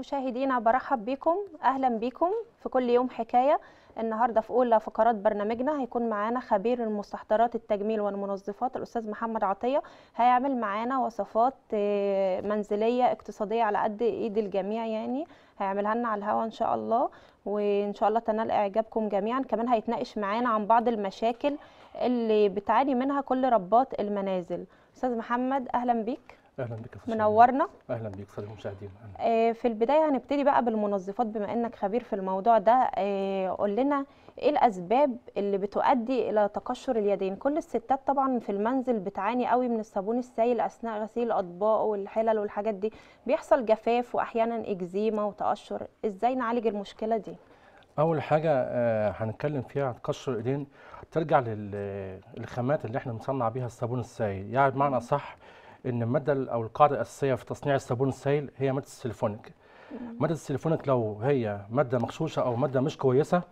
مشاهدينا برحب بكم اهلا بكم في كل يوم حكايه النهارده في اولى فقرات برنامجنا هيكون معانا خبير المستحضرات التجميل والمنظفات الاستاذ محمد عطيه هيعمل معانا وصفات آه، منزليه اقتصاديه على قد ايد الجميع يعني هيعملها لنا على الهوا ان شاء الله وان شاء الله تنال اعجابكم جميعا كمان هيتناقش معانا عن بعض المشاكل اللي بتعاني منها كل ربات المنازل استاذ محمد اهلا بيك اهلا بك يا منورنا اهلا بيك سيد المشاهدين آه، في البدايه هنبتدي بقى بالمنظفات بما انك خبير في الموضوع ده آه، قول لنا ايه الاسباب اللي بتؤدي الى تقشر اليدين كل الستات طبعا في المنزل بتعاني قوي من الصابون السائل اثناء غسيل الاطباق والحلل والحاجات دي بيحصل جفاف واحيانا اكزيما وتقشر ازاي نعالج المشكله دي اول حاجه آه، هنتكلم فيها عن تقشر الايدين ترجع للخامات اللي احنا بنصنع بيها الصابون السائل يعني بمعنى اصح ان الماده او القاعده الاساسيه في تصنيع الصابون السائل هي ماده السيليفونيك ماده السيليفونيك لو هي ماده مغشوشه او ماده مش كويسه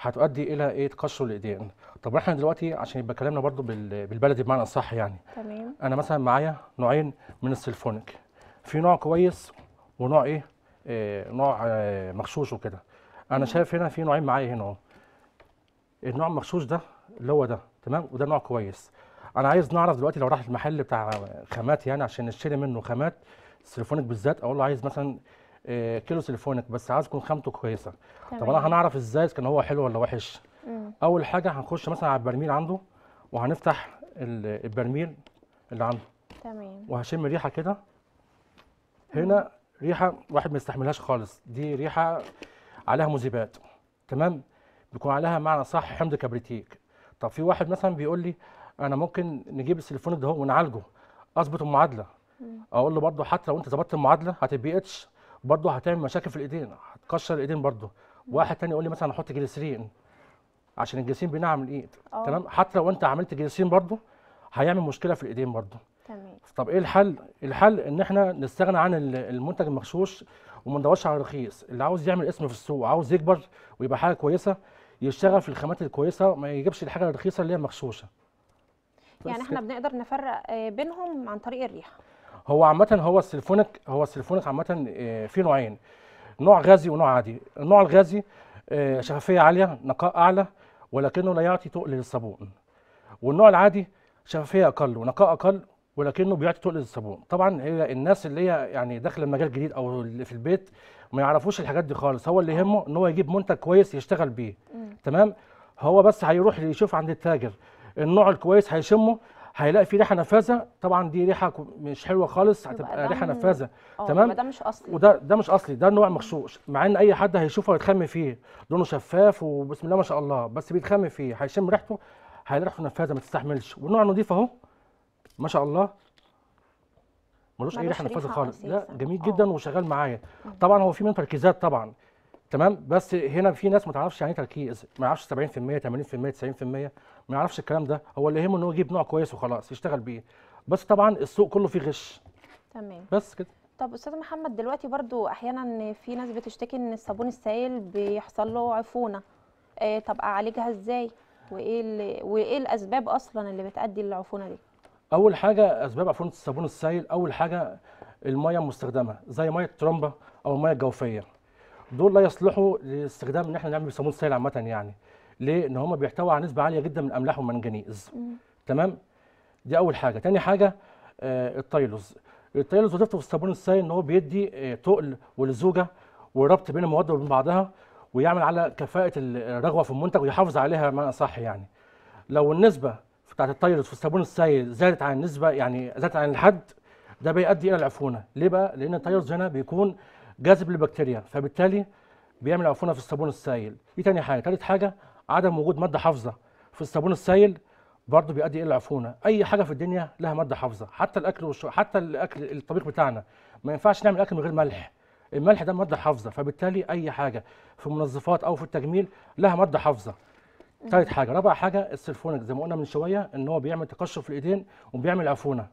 هتؤدي الى ايه تقشر الايدين طب احنا دلوقتي عشان يبقى كلامنا برضو بالبلدي بمعنى اصح يعني تمام انا مثلا معايا نوعين من السيليفونيك في نوع كويس ونوع ايه, إيه نوع آه، مغشوش وكده انا شايف هنا في نوعين معايا هنا اهو النوع المغشوش ده اللي هو ده تمام وده نوع كويس انا عايز نعرف دلوقتي لو راح المحل بتاع خامات يعني عشان نشتري منه خامات سيليفونك بالذات اقول له عايز مثلا آه، كيلو سيليفونك بس عايز تكون خامته كويسه طب انا هنعرف ازاي كان هو حلو ولا وحش مم. اول حاجه هنخش مثلا على البرميل عنده وهنفتح البرميل اللي عنده تمام وهشم ريحه كده هنا ريحه واحد ما يستحملهاش خالص دي ريحه عليها مذيبات تمام بيكون عليها معنى صح حمض كبريتيك طب في واحد مثلا بيقول لي انا ممكن نجيب السليفون ده ونعالجه اظبط المعادله اقول له برضه حتى لو انت ظبطت المعادله هتبقى اتش برضه هتعمل مشاكل في الايدين هتكسر الايدين برضه واحد تاني يقول لي مثلا احط جلسرين عشان الجلسرين بينعم ايه الايد اه. تمام حتى لو انت عملت جلسرين برضه هيعمل مشكله في الايدين برضه تمام طب ايه الحل الحل ان احنا نستغنى عن المنتج المغشوش وما ندورش على الرخيص اللي عاوز يعمل اسم في السوق عاوز يكبر ويبقى حاجه كويسه يشتغل في الخامات الكويسه ما يجيبش الحاجه الرخيصه اللي هي مغشوشه يعني احنا بنقدر نفرق آه، بينهم عن طريق الريحه هو عامه هو السلفونيك هو السلفونيك عامه آه، في نوعين نوع غازي ونوع عادي النوع الغازي آه، شفافيه عاليه نقاء اعلى ولكنه لا يعطي تقل للصابون والنوع العادي شفافيه اقل ونقاء اقل ولكنه بيعطي تقل للصابون طبعا هي الناس اللي هي يعني داخله مجال جديد او اللي في البيت ما يعرفوش الحاجات دي خالص هو اللي يهمه ان هو يجيب منتج كويس يشتغل بيه تمام هو بس هيروح يشوف عند التاجر النوع الكويس هيشمه هيلاقي فيه ريحه نفاذه طبعا دي ريحه مش حلوه خالص هتبقى ريحه نفاذه آه، تمام ده مش اصلي وده ده مش اصلي ده نوع مغشوش مع ان اي حد هيشوفه هيتخم فيه لونه شفاف وبسم الله ما شاء الله بس بيتخم فيه هيشم ريحته هيلاقي ريحته نفاذه ما تستحملش والنوع النظيف اهو ما شاء الله ملوش اي ريحه نفاذه خالص لا جميل أوه. جدا وشغال معايا طبعا هو في منه تركيزات طبعا تمام بس هنا في ناس ما تعرفش يعني ايه تركيز ما يعرفش 70% 80% 90% ما يعرفش الكلام ده هو اللي يهمه ان هو يجيب نوع كويس وخلاص يشتغل بيه بس طبعا السوق كله فيه غش تمام بس كده طب استاذ محمد دلوقتي برضو احيانا في ناس بتشتكي ان الصابون السائل بيحصل له عفونه آه طب اعالجها ازاي وايه وايه الاسباب اصلا اللي بتؤدي للعفونه دي اول حاجه اسباب عفونه الصابون السائل اول حاجه الميه المستخدمه زي ميه الترمبه او الميه الجوفيه دول لا يصلحوا لاستخدام ان احنا نعمل صابون سائل عامه يعني ليه؟ ان هم بيحتووا على نسبه عاليه جدا من الاملاح والمنجنيز. تمام دي اول حاجه تاني حاجه آه التايلوز التايلوز وظيفته في الصابون السائل ان هو بيدي آه تقل ولزوجه وربط بين المواد وبين بعضها ويعمل على كفاءه الرغوه في المنتج ويحافظ عليها ما صح يعني لو النسبه بتاعت التايلوز في الصابون السائل زادت عن النسبه يعني زادت عن الحد ده بيؤدي الى العفونه ليه بقى لان التايلوز هنا بيكون جاذب للبكتيريا فبالتالي بيعمل عفونه في الصابون السائل دي تاني حاجه تالت حاجه عدم وجود ماده حافظه في الصابون السائل برضه بيؤدي الى العفونه اي حاجه في الدنيا لها ماده حافظه حتى الاكل والشرب حتى الاكل الطبيخ بتاعنا ما ينفعش نعمل اكل من غير ملح الملح ده ماده حافظه فبالتالي اي حاجه في المنظفات او في التجميل لها ماده حافظه ثالث حاجه رابع حاجه السلفونك زي ما قلنا من شويه ان هو بيعمل تقشف في الايدين وبيعمل عفونه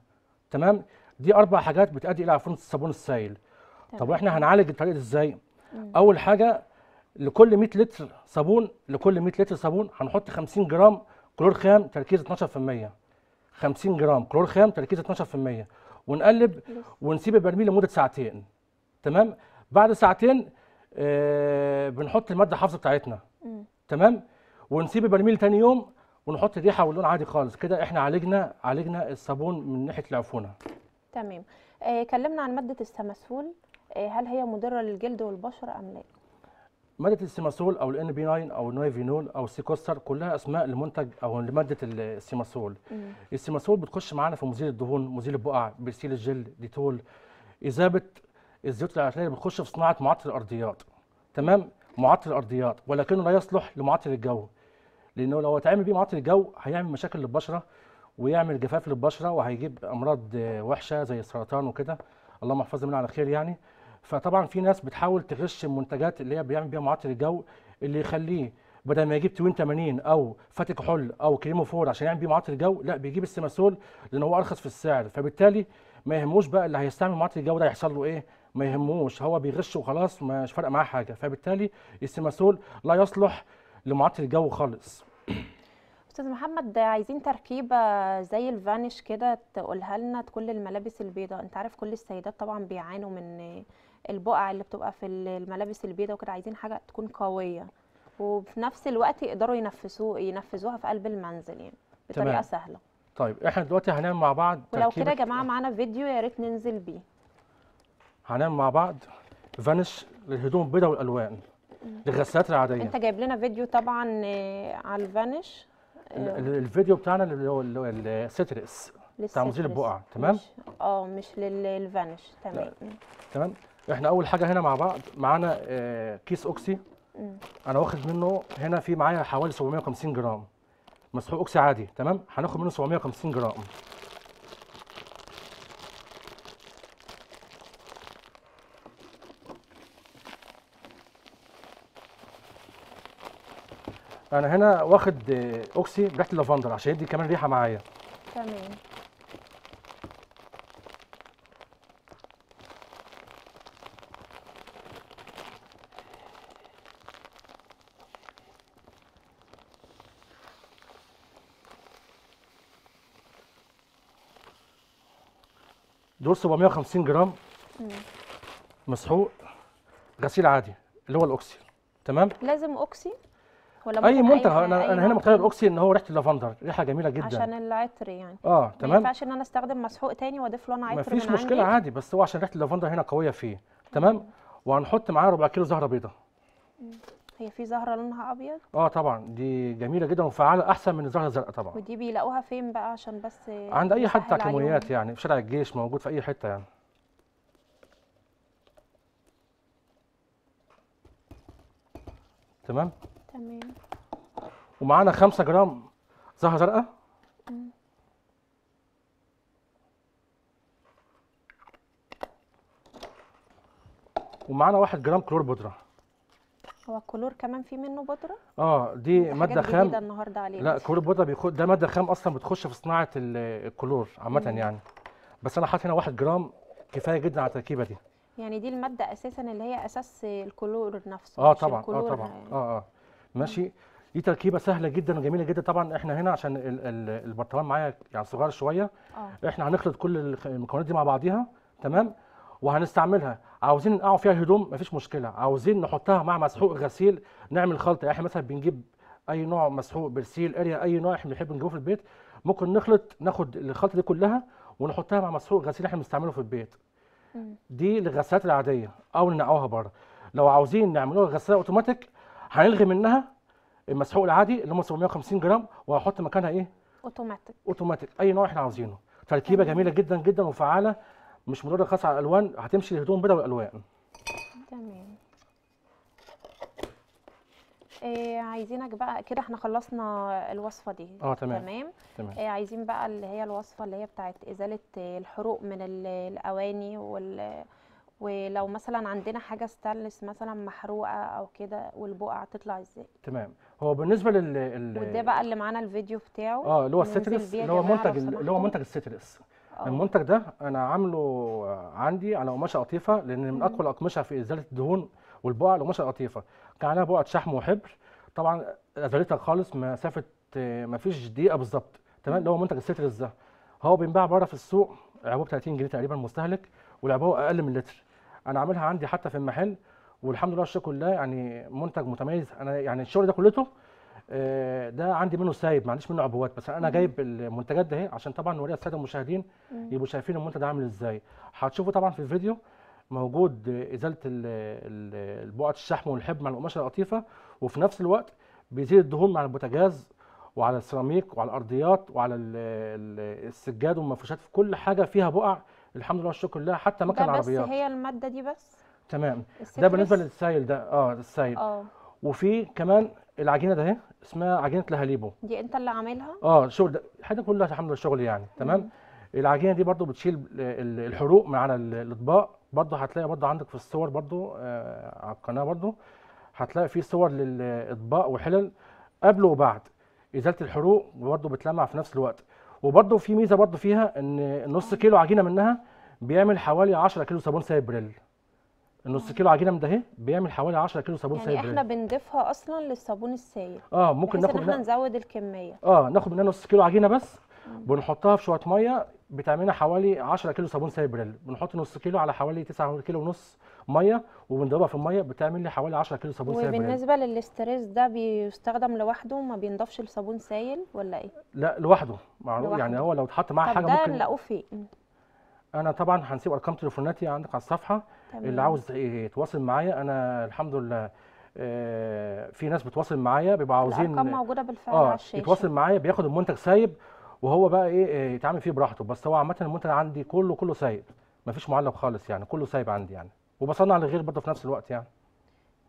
تمام دي اربع حاجات بتؤدي الى عفونه الصابون السائل طب واحنا هنعالج الطريقه ازاي اول حاجه لكل 100 لتر صابون لكل 100 لتر صابون هنحط 50 جرام كلور خام تركيز 12% 50 جرام كلور خام تركيز 12% ونقلب ونسيب البرميل لمده ساعتين تمام بعد ساعتين آه بنحط الماده الحافظه بتاعتنا تمام ونسيب البرميل ثاني يوم ونحط الريحه واللون عادي خالص كده احنا عالجنا عالجنا الصابون من ناحيه العفونه تمام آه عن ماده السمسول آه هل هي مضره للجلد والبشره ام لا ماده السيماسول او الان بي 9 او النايفينول او السيكوستر كلها اسماء لمنتج او لماده السيماسول السيماسول بتخش معانا في مزيل الدهون مزيل البقع برسيل الجل ديتول اذابه الزيوت العشريه اللي بتخش في صناعه معطر الارضيات تمام معطر الارضيات ولكنه لا يصلح لمعطر الجو لانه لو اتعامل بيه معطر الجو هيعمل مشاكل للبشره ويعمل جفاف للبشره وهيجيب امراض وحشه زي السرطان وكده اللهم احفظنا منه على خير يعني فطبعا في ناس بتحاول تغش المنتجات اللي هي بيعمل بيها معطر الجو اللي يخليه بدل ما يجيب توين 80 او فاتك حل او كريمو فور عشان يعمل بيه معطر الجو لا بيجيب السيماسول لان هو ارخص في السعر فبالتالي ما يهموش بقى اللي هيستعمل معطر الجو ده هيحصل له ايه ما يهموش هو بيغش وخلاص مش فارقه معاه حاجه فبالتالي السيماسول لا يصلح لمعطر الجو خالص استاذ محمد عايزين تركيبه زي الفانيش كده تقولها لنا كل الملابس البيضاء انت عارف كل السيدات طبعا بيعانوا من البقع اللي بتبقى في الملابس البيضاء وكده عايزين حاجه تكون قويه وفي نفس الوقت يقدروا ينفذوه ينفذوها في قلب المنزل يعني بطريقه تمام. سهله طيب احنا دلوقتي هنعمل مع بعض ولو كده يا جماعه معانا فيديو يا ريت ننزل بيه هنعمل مع بعض فانش للهدوم البيضاء والالوان للغسالات العاديه انت جايب لنا فيديو طبعا آه، على الفانش الفيديو بتاعنا اللي هو السترس بتاع مزيل البقع تمام اه مش للفانش تمام تمام احنا اول حاجه هنا مع بعض معانا آه، كيس اوكسي انا واخد منه هنا في معايا حوالي 750 جرام مسحوق اوكسي عادي تمام هناخد منه 750 جرام انا هنا واخد آه، اوكسي بريحه اللافندر عشان يدي كمان ريحه معايا تمام دول 750 جرام مسحوق غسيل عادي اللي هو الاوكسي تمام لازم اوكسي ولا اي منتج انا انا هنا مختار اوكسي ان هو ريحه اللافندر ريحه جميله جدا عشان العطر يعني اه تمام ما ينفعش ان انا استخدم مسحوق تاني واضيف له انا عطر مفيش مشكله عندي. عادي بس هو عشان ريحه اللافندر هنا قويه فيه تمام وهنحط معاه ربع كيلو زهره بيضاء هي في زهره لونها ابيض اه طبعا دي جميله جدا وفعاله احسن من الزهره الزرقاء طبعا ودي بيلاقوها فين بقى عشان بس عند اي حد بتاع كمونيات يعني في شارع الجيش موجود في اي حته يعني تمام تمام ومعانا 5 جرام زهره زرقاء ومعانا 1 جرام كلور بودره هو الكلور كمان في منه بودره اه دي ماده خام النهارده علينا لا كلور بودره بيخد ده ماده خام اصلا بتخش في صناعه الكلور عامه يعني بس انا حاطط هنا 1 جرام كفايه جدا على التركيبه دي يعني دي الماده اساسا اللي هي اساس الكلور نفسه اه طبعا اه طبعا يعني. اه اه ماشي دي تركيبه سهله جدا وجميله جدا طبعا احنا هنا عشان البرطمان معايا يعني صغير شويه آه. احنا هنخلط كل المكونات دي مع بعضيها تمام وهنستعملها عاوزين نقعوا فيها هدوم مفيش مشكله عاوزين نحطها مع مسحوق غسيل نعمل خلطه يعني احنا مثلا بنجيب اي نوع مسحوق برسيل اريا اي نوع احنا بنحب نجيبه في البيت ممكن نخلط ناخد الخلطه دي كلها ونحطها مع مسحوق غسيل احنا بنستعمله في البيت دي الغسالات العاديه او ننقعوها بره لو عاوزين نعملوها غساله اوتوماتيك هنلغي منها المسحوق العادي اللي هم 750 جرام وهحط مكانها ايه اوتوماتيك اوتوماتيك اي نوع احنا عاوزينه تركيبه جميله جدا جدا وفعاله مش مضر خاص على الالوان هتمشي الهدوم بيضاء والالوان تمام إيه عايزينك بقى كده احنا خلصنا الوصفه دي اه تمام تمام, تمام. إيه عايزين بقى اللي هي الوصفه اللي هي بتاعت ازاله الحروق من الاواني وال ولو مثلا عندنا حاجه ستانلس مثلا محروقه او كده والبقع تطلع ازاي تمام هو بالنسبه لل وده بقى اللي معانا الفيديو بتاعه اه اللي هو السترس اللي هو منتج اللي هو منتج السترس المنتج ده انا عامله عندي على قماشه قطيفه لان من اقوى الاقمشه في ازاله الدهون والبقع القماشه القطيفه كان عليها بقعه شحم وحبر طبعا ازالتها خالص مسافه ما فيش دقيقه بالظبط تمام اللي هو منتج السترز ده هو بينباع بره في السوق عبوه ب 30 جنيه تقريبا مستهلك والعبوه اقل من لتر انا عاملها عندي حتى في المحل والحمد لله الشكر لله يعني منتج متميز انا يعني الشغل ده كلته آه، ده عندي منه سايب ما عنديش منه عبوات بس انا جايب المنتجات ده اهي عشان طبعا نوريها الساده المشاهدين يبقوا شايفين المنتج عامل ازاي هتشوفوا طبعا في الفيديو موجود ازاله البقعه الشحم والحب مع القماشه القطيفه وفي نفس الوقت بيزيد الدهون مع البوتاجاز وعلى السيراميك وعلى الارضيات وعلى السجاد والمفروشات في كل حاجه فيها بقع الحمد لله والشكر لله حتى مكن العربيات بس هي الماده دي بس تمام ده بالنسبه للسايل ده اه السايل اه وفي كمان العجينه ده اهي اسمها عجينه الهاليبو دي انت اللي عاملها اه شغل الحاجات حاجه كلها الحمد لله شغل يعني تمام مم. العجينه دي برضو بتشيل الحروق من على الاطباق برضو هتلاقي برضو عندك في الصور برضو آه على القناه برضو هتلاقي في صور للاطباق وحلل قبل وبعد ازاله الحروق برضو بتلمع في نفس الوقت وبرضو في ميزه برضو فيها ان نص كيلو عجينه منها بيعمل حوالي 10 كيلو صابون سايبريل النص كيلو عجينه من ده بيعمل حوالي 10 كيلو صابون يعني سائل احنا بنضيفها اصلا للصابون السائل اه ممكن ناخد ان احنا نزود الكميه اه ناخد منها نص كيلو عجينه بس بنحطها في شويه ميه بتعملنا حوالي 10 كيلو صابون سائل بريل بنحط نص كيلو على حوالي 9 كيلو ونص ميه وبنضربها في الميه بتعمل لي حوالي 10 كيلو صابون سائل وبالنسبه للاستريس ده بيستخدم لوحده ما بينضفش لصابون سائل ولا ايه لا لوحده معروف يعني هو لو اتحط معاه حاجه ممكن ده نلاقوه فين انا طبعا هنسيب ارقام تليفوناتي عندك على الصفحه تمام. اللي عاوز يتواصل معايا انا الحمد لله آه، في ناس بتواصل معايا بيبقوا عاوزين الارقام موجوده بالفعل آه على الشاشه يتواصل معايا بياخد المنتج سايب وهو بقى ايه آه، يتعامل فيه براحته بس هو عامه المنتج عندي كله كله سايب مفيش معلب خالص يعني كله سايب عندي يعني وبصنع لغير برضه في نفس الوقت يعني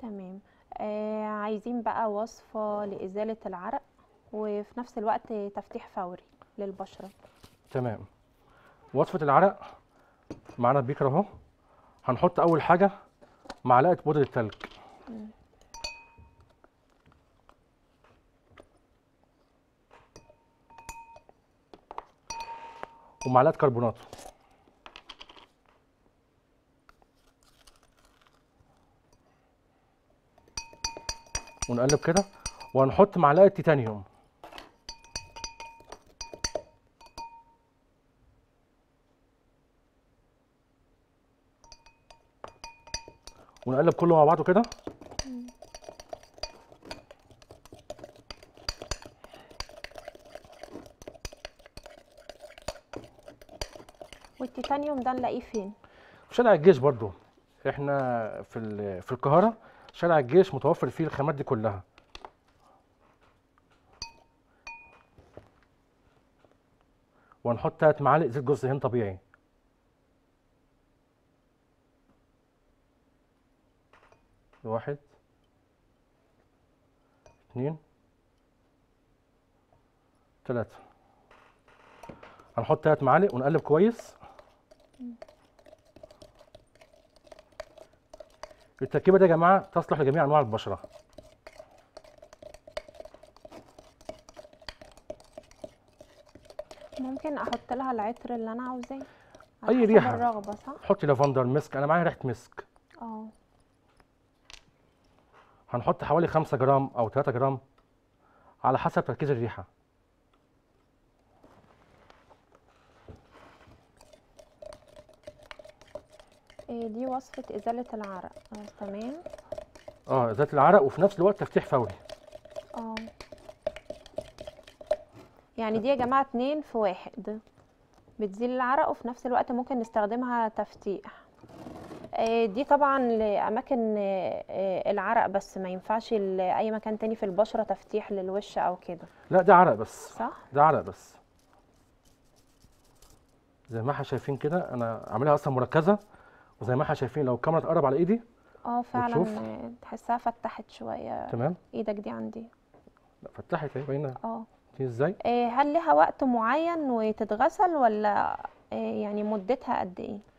تمام آه عايزين بقى وصفه لازاله العرق وفي نفس الوقت تفتيح فوري للبشره تمام وصفه العرق معانا بيكر اهو هنحط اول حاجه معلقه بودره تلج ومعلقه كربونات ونقلب كده وهنحط معلقه تيتانيوم ونقلب كله مع بعضه كده والتيتانيوم ده نلاقيه فين؟ في شارع الجيش برضو احنا في في القاهره شارع الجيش متوفر فيه الخامات دي كلها وهنحط تلات معالق زيت جوز هند طبيعي واحد اثنين ثلاثة هنحط ثلاث معالق ونقلب كويس التركيبة دي يا جماعة تصلح لجميع أنواع البشرة ممكن أحط لها العطر اللي أنا عاوزاه أي ريحة الرغبة صح؟ حطي لافندر مسك أنا معايا ريحة مسك هنحط حوالي 5 جرام او 3 جرام على حسب تركيز الريحه إيه، دي وصفه ازاله العرق آه، تمام اه ازاله العرق وفي نفس الوقت تفتيح فوري اه يعني دي يا جماعه اتنين في واحد بتزيل العرق وفي نفس الوقت ممكن نستخدمها تفتيح آه، دي طبعا لاماكن آه، آه، العرق بس ما ينفعش لاي مكان تاني في البشره تفتيح للوش او كده لا ده عرق بس صح ده عرق بس زي ما احنا شايفين كده انا عاملها اصلا مركزه وزي ما احنا شايفين لو الكاميرا تقرب على ايدي اه فعلا تحسها فتحت شويه تمام ايدك دي عندي لا فتحت اهي باينه اه دي ازاي هل لها وقت معين وتتغسل ولا يعني مدتها قد ايه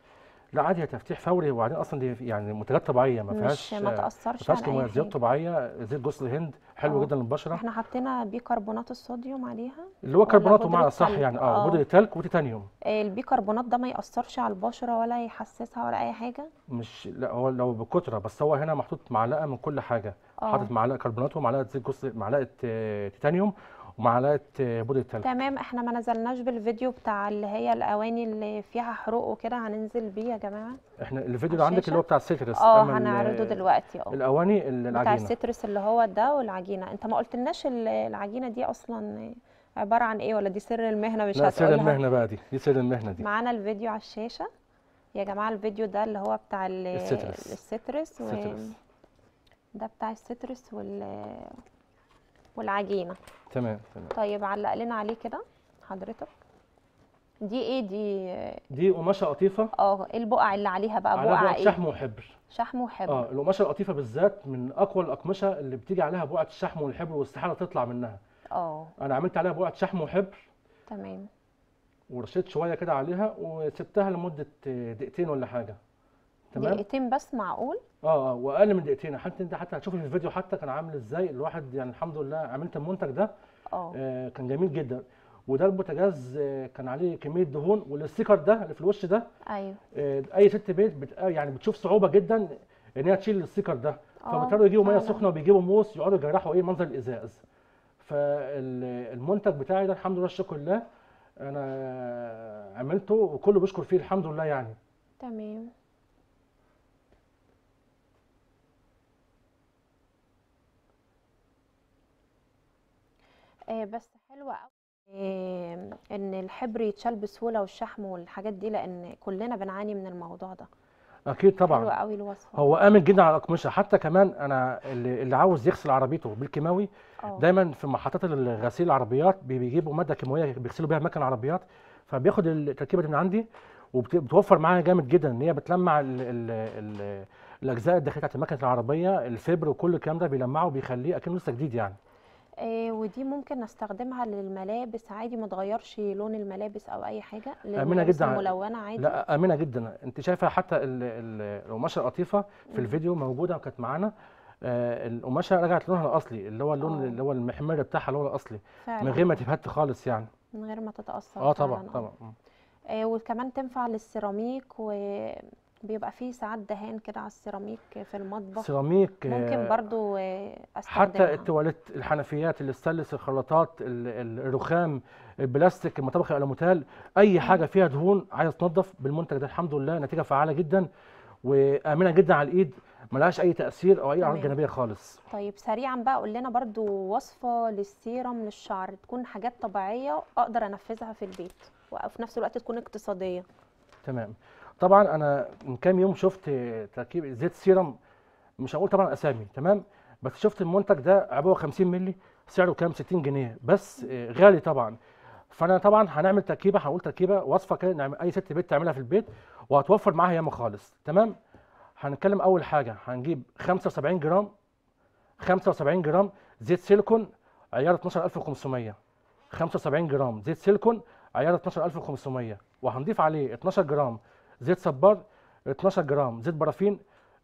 لا عادي هي تفتيح فوري وبعدين اصلا دي يعني منتجات طبيعيه ما فيهاش ما تاثرش ما فيهاش مميزات طبيعيه زيت جوز الهند حلو آه. جدا للبشره احنا حطينا بيكربونات الصوديوم عليها اللي هو كربونات ومعنى صح يعني اه, آه. بودر التالك وتيتانيوم البيكربونات ده ما ياثرش على البشره ولا يحسسها ولا اي حاجه مش لا هو لو بكتره بس هو هنا محطوط معلقه من كل حاجه آه. حاطط معلقه كربونات ومعلقه زيت جوز معلقه تيتانيوم ومعلقه بودره تلج تمام احنا ما نزلناش بالفيديو بتاع اللي هي الاواني اللي فيها حروق وكده هننزل بيه يا جماعه احنا الفيديو اللي عندك اللي هو بتاع السترس اه هنعرضه دلوقتي اه الاواني العجينه بتاع السترس اللي هو ده والعجينه انت ما قلتلناش العجينه دي اصلا عباره عن ايه ولا دي سر المهنه مش هتقولها سر المهنه بقى دي دي سر المهنه دي معانا الفيديو على الشاشه يا جماعه الفيديو ده اللي هو بتاع السترس السترس, السترس. و... ده بتاع السترس وال والعجينه تمام تمام طيب علق لنا عليه كده حضرتك دي ايه دي دي قماشه قطيفه اه ايه البقع اللي عليها بقى بقع, بقع ايه شحم وحبر شحم وحبر اه القماشه القطيفه بالذات من اقوى الاقمشه اللي بتيجي عليها بقعه الشحم والحبر واستحاله تطلع منها اه انا عملت عليها بقعه شحم وحبر تمام ورشيت شويه كده عليها وسبتها لمده دقيقتين ولا حاجه تمام دقيقتين بس معقول اه اه واقل من دقيقتين حتى انت حتى هتشوف الفيديو حتى كان عامل ازاي الواحد يعني الحمد لله عملت المنتج ده آه, آه، كان جميل جدا وده البوتاجاز آه، كان عليه كميه دهون والستيكر ده اللي في الوش ده ايوه آه، اي ست بيت بت يعني بتشوف صعوبه جدا ان هي تشيل الستيكر ده فبيضطروا يجيبوا ميه سخنه وبيجيبوا موس يقعدوا يجرحوا ايه منظر الازاز فالمنتج بتاعي ده الحمد لله الشكر لله انا عملته وكله بيشكر فيه الحمد لله يعني تمام آه، بس حلوه قوي آه، ان الحبر يتشال بسهوله والشحم والحاجات دي لان كلنا بنعاني من الموضوع ده اكيد طبعا حلوة قوي الوصفه هو امن جدا على الاقمشه حتى كمان انا اللي, اللي عاوز يغسل عربيته بالكيماوي آه. دايما في محطات الغسيل العربيات بيجيبوا ماده كيماويه بيغسلوا بيها مكن العربيات فبياخد التركيبه من عندي وبتوفر معايا جامد جدا ان هي بتلمع الـ الـ الـ الاجزاء الداخليه بتاعت مكنه العربيه الفبر وكل الكلام ده بيلمعه وبيخليه اكنه لسه جديد يعني ودي ممكن نستخدمها للملابس عادي ما تغيرش لون الملابس او اي حاجه امنه جدا ملونه عادي لا امنه جدا انت شايفه حتى القماشه القطيفه في الفيديو موجوده وكانت معانا آه، القماشه رجعت لونها الاصلي اللي هو اللون أوه. اللي هو المحمر بتاعها اللي هو الاصلي فعلا. من غير ما تبهت خالص يعني من غير ما تتاثر اه طبعا طبعا آه وكمان تنفع للسيراميك و بيبقى فيه ساعات دهان كده على السيراميك في المطبخ سيراميك ممكن آه، برضو حتى التواليت الحنفيات الاستانلس الخلاطات الرخام البلاستيك المطابخ الالوميتال اي حاجه فيها دهون عايزه تنظف بالمنتج ده الحمد لله نتيجه فعاله جدا وامنه جدا على الايد ملهاش اي تاثير او اي اعراض جانبيه خالص طيب سريعا بقى قول لنا برضو وصفه للسيرم للشعر تكون حاجات طبيعيه اقدر انفذها في البيت وفي نفس الوقت تكون اقتصاديه تمام طبعا انا من كام يوم شفت تركيب زيت سيرم مش هقول طبعا اسامي تمام بس شفت المنتج ده عبوه 50 مللي سعره كام 60 جنيه بس آه، غالي طبعا فانا طبعا هنعمل تركيبه هقول تركيبه وصفه كده نعمل اي ست بيت تعملها في البيت وهتوفر معاها ياما خالص تمام هنتكلم اول حاجه هنجيب 75 جرام 75 جرام زيت سيليكون عيار 12500 75 جرام زيت سيليكون عيار 12500 وهنضيف عليه 12 جرام زيت صبار 12 جرام زيت برافين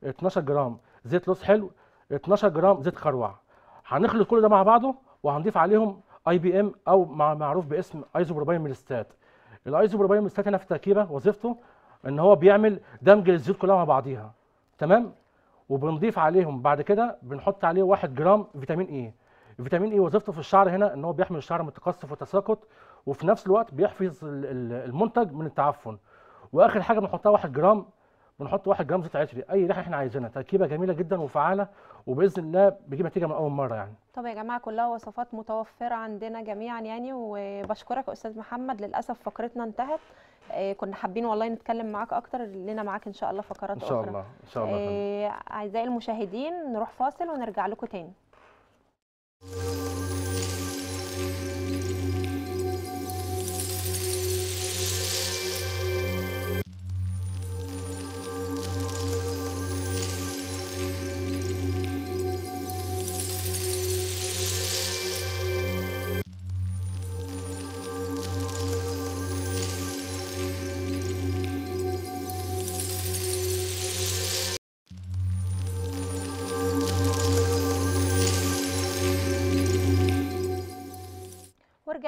12 جرام زيت لوز حلو 12 جرام زيت خروع هنخلط كل ده مع بعضه وهنضيف عليهم اي بي ام او معروف باسم ايزوبروبايل ميلستات الايزوبروبايل ميلستات هنا في التركيبه وظيفته ان هو بيعمل دمج للزيوت كلها مع بعضيها تمام وبنضيف عليهم بعد كده بنحط عليه 1 جرام فيتامين اي فيتامين اي وظيفته في الشعر هنا ان هو بيحمي الشعر من التقصف والتساقط وفي نفس الوقت بيحفظ المنتج من التعفن واخر حاجه بنحطها 1 جرام بنحط 1 جرام زيت عشري اي ريحه احنا عايزينها تركيبه جميله جدا وفعاله وباذن الله بتجيب نتيجه من اول مره يعني طب يا جماعه كلها وصفات متوفره عندنا جميعا يعني وبشكرك استاذ محمد للاسف فقرتنا انتهت آه، كنا حابين والله نتكلم معاك اكتر لنا معاك ان شاء الله فقرات اخرى ان شاء أخرى. الله ان شاء الله آه، اعزائي المشاهدين نروح فاصل ونرجع لكم تاني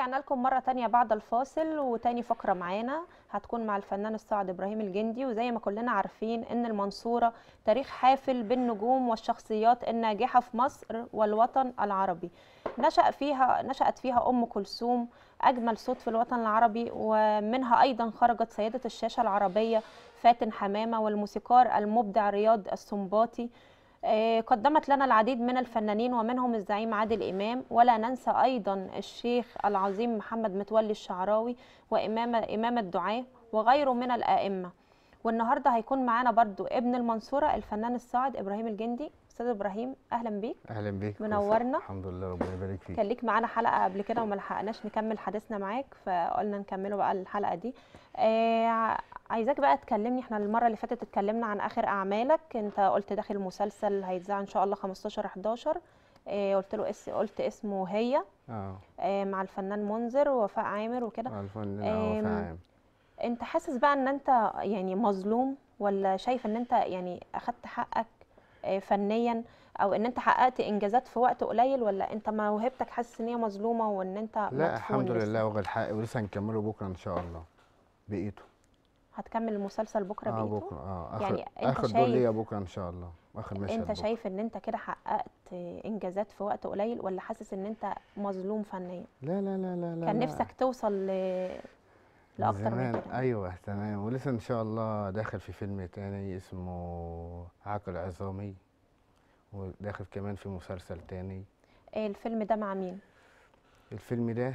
رجعنا لكم مرة تانية بعد الفاصل وتاني فقرة معانا هتكون مع الفنان الصاعد إبراهيم الجندي وزي ما كلنا عارفين إن المنصورة تاريخ حافل بالنجوم والشخصيات الناجحة في مصر والوطن العربي نشأ فيها نشأت فيها أم كلثوم أجمل صوت في الوطن العربي ومنها أيضا خرجت سيدة الشاشة العربية فاتن حمامة والموسيقار المبدع رياض السنباطي آه، قدمت لنا العديد من الفنانين ومنهم الزعيم عادل إمام ولا ننسى أيضا الشيخ العظيم محمد متولي الشعراوي وإمام إمام الدعاء وغيره من الأئمة والنهارده هيكون معانا برضو ابن المنصوره الفنان الصاعد ابراهيم الجندي استاذ ابراهيم اهلا بيك اهلا بيك منورنا الحمد لله ربنا يبارك فيك كان ليك معانا حلقه قبل كده وما لحقناش نكمل حديثنا معاك فقلنا نكمله بقى الحلقه دي آه عايزاك بقى تكلمني احنا المره اللي فاتت اتكلمنا عن اخر اعمالك انت قلت داخل مسلسل هيتذاع ان شاء الله 15 11 ايه قلت له اس قلت اسمه هي اه. اه, مع الفنان منذر ووفاء عامر وكده مع الفنان اه وفاء عامر انت حاسس بقى ان انت يعني مظلوم ولا شايف ان انت يعني اخدت حقك اه، فنيا او ان انت حققت انجازات في وقت قليل ولا انت موهبتك حاسس ان هي مظلومه وان انت لا الحمد لله واخد حقي ولسه نكمله بكره ان شاء الله بقيته هتكمل المسلسل بكره آه بكره اه آخر يعني اخر دول ليا بكره ان شاء الله اخر مشهد انت شايف ان انت كده حققت انجازات في وقت قليل ولا حاسس ان انت مظلوم فنيا لا لا لا لا, لا كان نفسك توصل ل... لاكتر من كده ايوه تمام ولسه ان شاء الله داخل في فيلم تاني اسمه عقل عظامي وداخل كمان في مسلسل تاني إيه، الفيلم ده مع مين الفيلم ده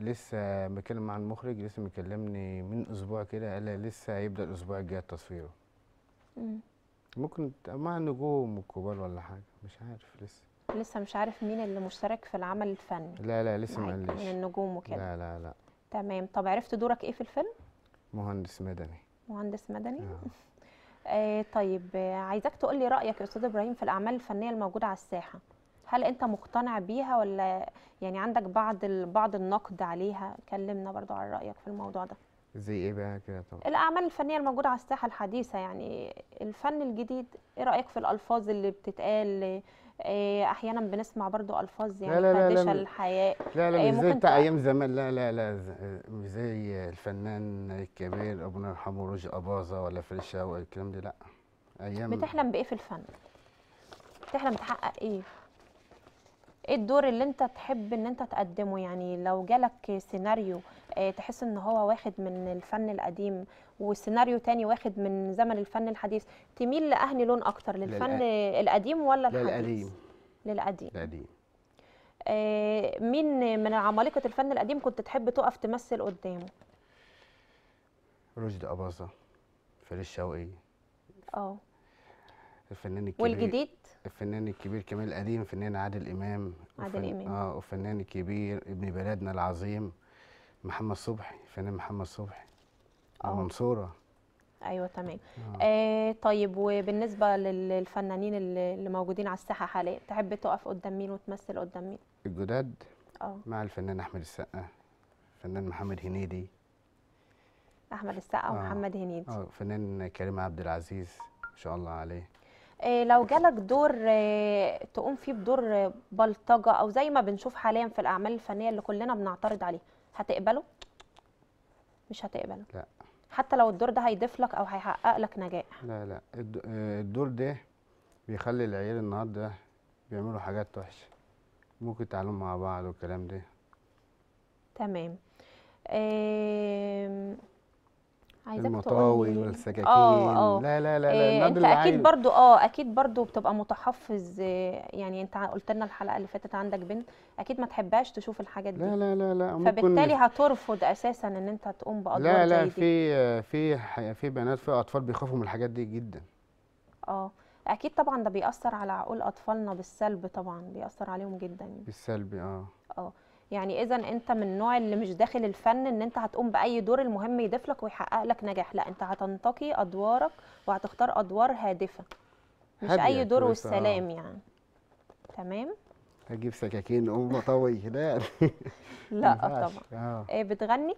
لسه بكلم مع المخرج لسه مكلمني من اسبوع كده قال لي لسه هيبدا الاسبوع الجاي تصويره ممكن مع النجوم الكبار ولا حاجه مش عارف لسه لسه مش عارف مين اللي مشترك في العمل الفني لا لا لسه ما قاليش من النجوم وكده لا لا لا تمام طب عرفت دورك ايه في الفيلم مهندس مدني مهندس مدني آه. آه طيب عايزك عايزاك تقول لي رايك يا استاذ ابراهيم في الاعمال الفنيه الموجوده على الساحه هل انت مقتنع بيها ولا يعني عندك بعض بعض النقد عليها كلمنا برضو عن رايك في الموضوع ده زي ايه بقى كده طبعا الاعمال الفنيه الموجوده على الساحه الحديثه يعني الفن الجديد ايه رايك في الالفاظ اللي بتتقال إيه، احيانا بنسمع برضو الفاظ يعني لا الحياه إيه، لا لا لا مش زي بتاع ايام زمان لا لا لا زي الفنان الكبير ابونا يرحمه روج اباظه ولا فرشه والكلام ده لا ايام بتحلم بايه في الفن بتحلم تحقق ايه ايه الدور اللي انت تحب ان انت تقدمه يعني لو جالك سيناريو آه، تحس ان هو واخد من الفن القديم وسيناريو تاني واخد من زمن الفن الحديث تميل لأهني لون اكتر للفن للأ... القديم ولا الحديث للقديم للقديم القديم آه، مين من عمالقه الفن القديم كنت تحب تقف تمثل قدامه رشدي أباظة فريد شوقي اه الفنان الكبير والجديد الفنان الكبير كمال القديم فنان عادل امام عادل امام اه والفنان الكبير ابن بلدنا العظيم محمد صبحي الفنان محمد صبحي آه. منصوره ايوه تمام آه. آه، طيب وبالنسبه للفنانين اللي موجودين على الساحه حاليا تحب تقف قدام مين وتمثل قدام مين الجداد اه مع الفنان احمد السقا الفنان محمد هنيدي احمد السقا آه. ومحمد هنيدي اه فنان كريم عبد العزيز ما شاء الله عليه آه، لو جالك دور آه، تقوم فيه بدور آه، بلطجه او زي ما بنشوف حاليا في الاعمال الفنيه اللي كلنا بنعترض عليه هتقبله مش هتقبله لا حتى لو الدور ده هيضيف لك او هيحقق لك نجاح لا لا الدور ده بيخلي العيال النهارده بيعملوا حاجات وحشه ممكن يتعلموا مع بعض والكلام ده تمام إيه المطاوي والسكاكين آه،, اه لا لا لا, إيه لا انت اكيد عايز. برضو اه اكيد برضو بتبقى متحفظ يعني انت قلت لنا الحلقه اللي فاتت عندك بنت اكيد ما تحبهاش تشوف الحاجات دي لا لا لا لا فبالتالي هترفض اساسا ان انت تقوم بادوار لا لا في في في بنات في اطفال بيخافوا من الحاجات دي جدا اه اكيد طبعا ده بيأثر على عقول اطفالنا بالسلب طبعا بيأثر عليهم جدا بالسلب اه اه يعني اذا انت من النوع اللي مش داخل الفن ان انت هتقوم باي دور المهم يضيف لك ويحقق لك نجاح لا انت هتنتقي ادوارك وهتختار ادوار هادفه مش اي دور والسلام آه. والسلام يعني تمام هجيب سكاكين ام مطوي يعني. لا لا طبعا آه. آه، بتغني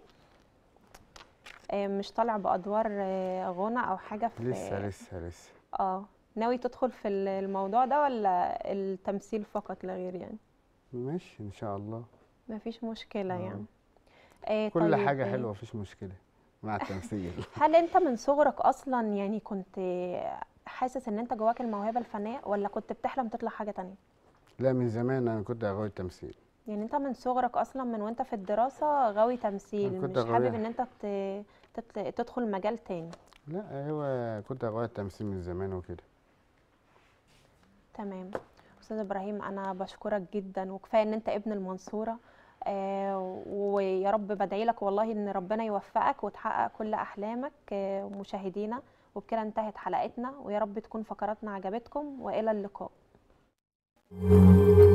آه، مش طالع بادوار غنى او حاجه في لسه لسه لسه اه ناوي تدخل في الموضوع ده ولا التمثيل فقط لا غير يعني ماشي ان شاء الله مفيش مشكله آه. يعني إيه كل طيب حاجه إيه؟ حلوه مفيش مشكله مع التمثيل هل انت من صغرك اصلا يعني كنت حاسس ان انت جواك الموهبه الفنيه ولا كنت بتحلم تطلع حاجه تانية لا من زمان انا كنت غاوي التمثيل يعني انت من صغرك اصلا من وانت في الدراسه غاوي تمثيل مش حابب ان انت تدخل مجال تاني لا هو كنت غاوي التمثيل من زمان وكده تمام استاذ ابراهيم انا بشكرك جدا وكفايه ان انت ابن المنصوره آه، ويا رب بدعي لك والله ان ربنا يوفقك وتحقق كل احلامك آه، مشاهدينا وبكده انتهت حلقتنا ويا رب تكون فقراتنا عجبتكم والى اللقاء